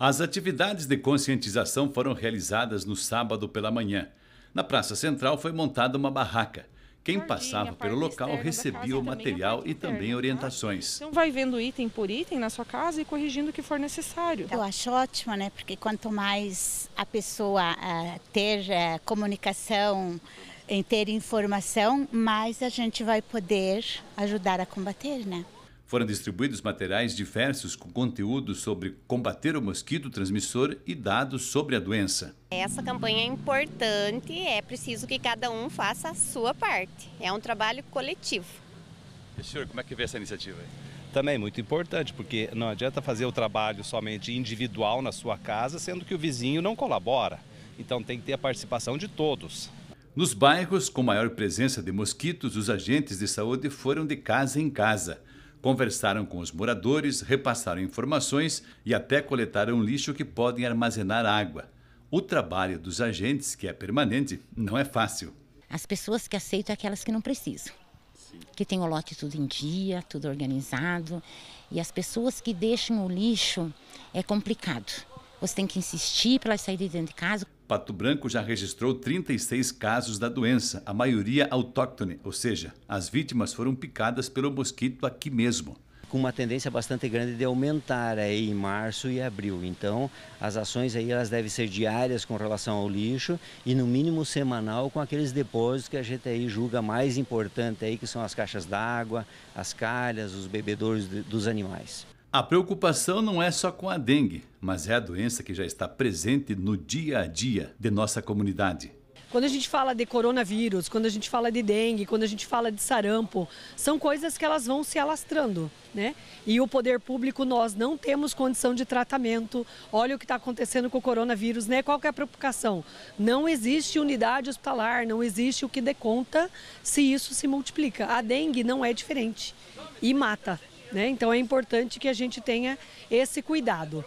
As atividades de conscientização foram realizadas no sábado pela manhã. Na Praça Central foi montada uma barraca. Quem passava pelo local recebia é o material e também tá? orientações. Então vai vendo item por item na sua casa e corrigindo o que for necessário. Eu acho ótimo, né? Porque quanto mais a pessoa uh, ter uh, comunicação, em eh, ter informação, mais a gente vai poder ajudar a combater, né? Foram distribuídos materiais diversos com conteúdo sobre combater o mosquito transmissor e dados sobre a doença. Essa campanha é importante, é preciso que cada um faça a sua parte. É um trabalho coletivo. E senhor, como é que vê essa iniciativa? Também é muito importante, porque não adianta fazer o trabalho somente individual na sua casa, sendo que o vizinho não colabora. Então tem que ter a participação de todos. Nos bairros com maior presença de mosquitos, os agentes de saúde foram de casa em casa conversaram com os moradores, repassaram informações e até coletaram lixo que podem armazenar água. O trabalho dos agentes, que é permanente, não é fácil. As pessoas que aceitam é aquelas que não precisam. Que tem o lote tudo em dia, tudo organizado. E as pessoas que deixam o lixo é complicado você tem que insistir para elas sair de dentro de casa. Pato Branco já registrou 36 casos da doença, a maioria autóctone, ou seja, as vítimas foram picadas pelo mosquito aqui mesmo com uma tendência bastante grande de aumentar aí é, em março e abril. Então, as ações aí elas devem ser diárias com relação ao lixo e no mínimo semanal com aqueles depósitos que a gente aí julga mais importante aí, que são as caixas d'água, as calhas, os bebedouros de, dos animais. A preocupação não é só com a dengue, mas é a doença que já está presente no dia a dia de nossa comunidade. Quando a gente fala de coronavírus, quando a gente fala de dengue, quando a gente fala de sarampo, são coisas que elas vão se alastrando, né? E o poder público, nós não temos condição de tratamento. Olha o que está acontecendo com o coronavírus, né? Qual é a preocupação? Não existe unidade hospitalar, não existe o que dê conta se isso se multiplica. A dengue não é diferente e mata. Né? Então é importante que a gente tenha esse cuidado.